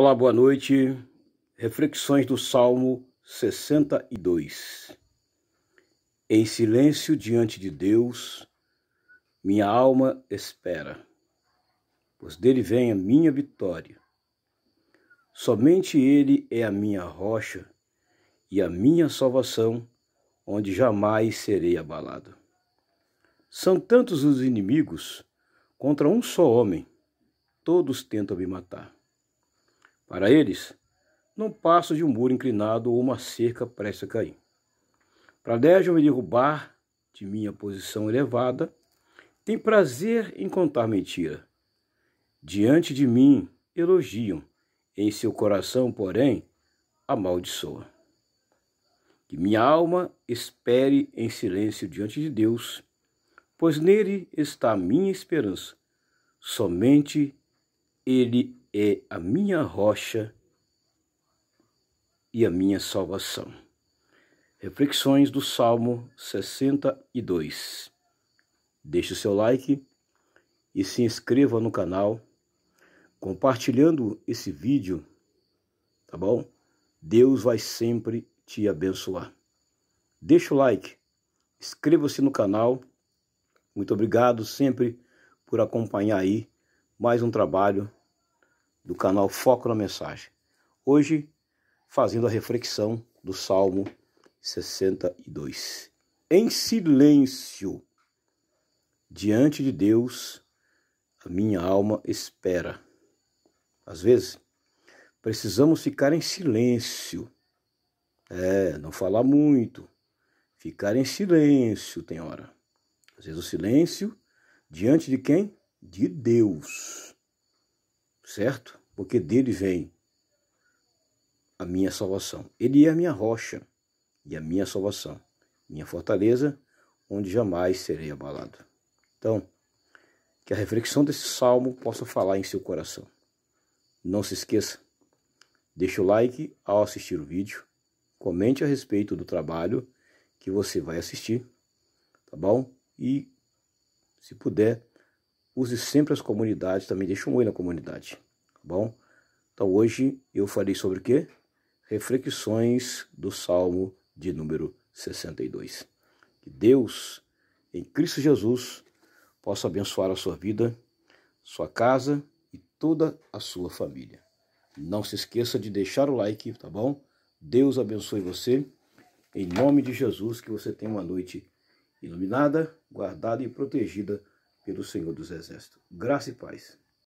Olá, boa noite. Reflexões do Salmo 62. Em silêncio diante de Deus, minha alma espera, pois dele vem a minha vitória. Somente ele é a minha rocha e a minha salvação, onde jamais serei abalado. São tantos os inimigos contra um só homem, todos tentam me matar para eles, não passa de um muro inclinado ou uma cerca prestes a cair. Pradejam me derrubar de minha posição elevada, tem prazer em contar mentira. Diante de mim elogiam, em seu coração, porém, amaldiçoa. Que minha alma espere em silêncio diante de Deus, pois nele está a minha esperança. Somente ele é a minha rocha e a minha salvação. Reflexões do Salmo 62. Deixe o seu like e se inscreva no canal, compartilhando esse vídeo, tá bom? Deus vai sempre te abençoar. Deixe o like, inscreva-se no canal. Muito obrigado sempre por acompanhar aí mais um trabalho do canal Foco na Mensagem. Hoje, fazendo a reflexão do Salmo 62. Em silêncio, diante de Deus, a minha alma espera. Às vezes, precisamos ficar em silêncio. É, não falar muito. Ficar em silêncio, tem hora. Às vezes o silêncio diante de quem? De Deus certo? Porque dele vem a minha salvação. Ele é a minha rocha e a minha salvação, minha fortaleza, onde jamais serei abalado. Então, que a reflexão desse salmo possa falar em seu coração. Não se esqueça, deixe o like ao assistir o vídeo, comente a respeito do trabalho que você vai assistir, tá bom? E, se puder, use sempre as comunidades, também deixe um oi na comunidade bom? Então hoje eu falei sobre o quê? Reflexões do Salmo de número 62. Que Deus, em Cristo Jesus, possa abençoar a sua vida, sua casa e toda a sua família. Não se esqueça de deixar o like, tá bom? Deus abençoe você. Em nome de Jesus, que você tenha uma noite iluminada, guardada e protegida pelo Senhor dos Exércitos. Graça e paz.